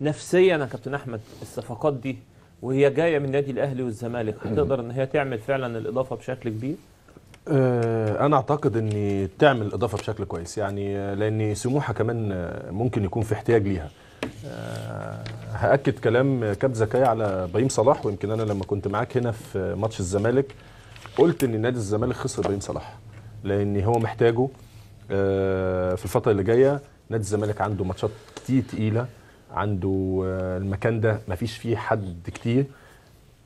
نفسيا يا كابتن احمد الصفقات دي وهي جايه من نادي الاهلي والزمالك هتقدر ان هي تعمل فعلا الاضافه بشكل كبير؟ آه، انا اعتقد ان تعمل اضافه بشكل كويس يعني آه، لان سموحه كمان آه، ممكن يكون في احتياج ليها هاكد كلام كابتن زكايا على ابراهيم صلاح ويمكن انا لما كنت معاك هنا في ماتش الزمالك قلت ان نادي الزمالك خسر ابراهيم صلاح لان هو محتاجه في الفتره اللي جايه نادي الزمالك عنده ماتشات كتير تقيله عنده آه، المكان ده مفيش فيه حد كتير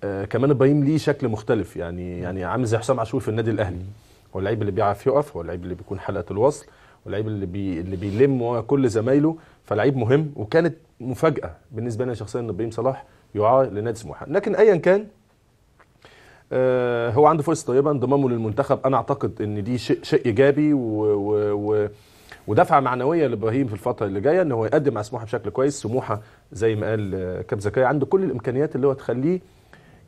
آه، كمان ابراهيم ليه شكل مختلف يعني يعني عامل زي حسام عاشور في النادي الاهلي هو اللعيب اللي بيعرف يقف هو اللعيب اللي بيكون حلقه الوصل واللعيب اللي بي اللي بيلم كل زمايله فلعيب مهم وكانت مفاجاه بالنسبه لنا شخصيا ان ابراهيم صلاح يعار لنادي سموحه لكن ايا كان آه، هو عنده فرصه طيبه انضمامه للمنتخب انا اعتقد ان دي شيء شيء ايجابي و, و, و ودفعه معنويه لابراهيم في الفتره اللي جايه ان هو يقدم مع سموحه بشكل كويس سموحه زي ما قال آه، كابتن زكريا عنده كل الامكانيات اللي هو تخليه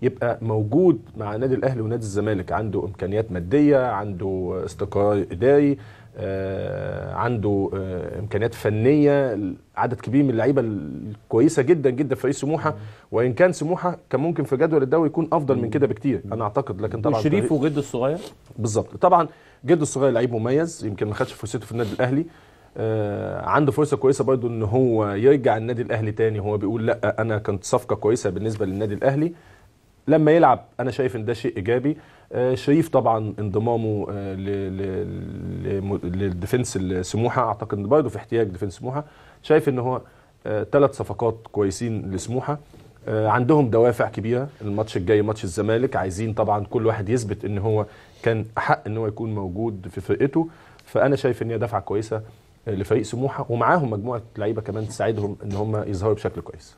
يبقى موجود مع النادي الاهلي ونادي الزمالك عنده امكانيات ماديه عنده استقرار اداري آه، عنده آه، امكانيات فنيه عدد كبير من اللعيبه الكويسه جدا جدا فريق سموحه وان كان سموحه كان ممكن في جدول الدوري يكون افضل من كده بكتير انا اعتقد لكن طبعا شريف وجد الصغير بالظبط طبعا جده الصغير لعيب مميز يمكن ما خدش فرصته في النادي الاهلي آه عنده فرصه كويسه برضه ان هو يرجع النادي الاهلي تاني هو بيقول لا انا كانت صفقه كويسه بالنسبه للنادي الاهلي لما يلعب انا شايف ان ده شيء ايجابي آه شريف طبعا انضمامه آه للديفنس سموحه اعتقد برضه في احتياج ديفنس سموحه شايف ان هو ثلاث آه، صفقات كويسين لسموحه آه، عندهم دوافع كبيره الماتش الجاي ماتش الزمالك عايزين طبعا كل واحد يثبت ان هو كان احق ان هو يكون موجود في فرقته فانا شايف ان هي دفعه كويسه آه، لفريق سموحه ومعاهم مجموعه لعيبه كمان تساعدهم ان هم يظهروا بشكل كويس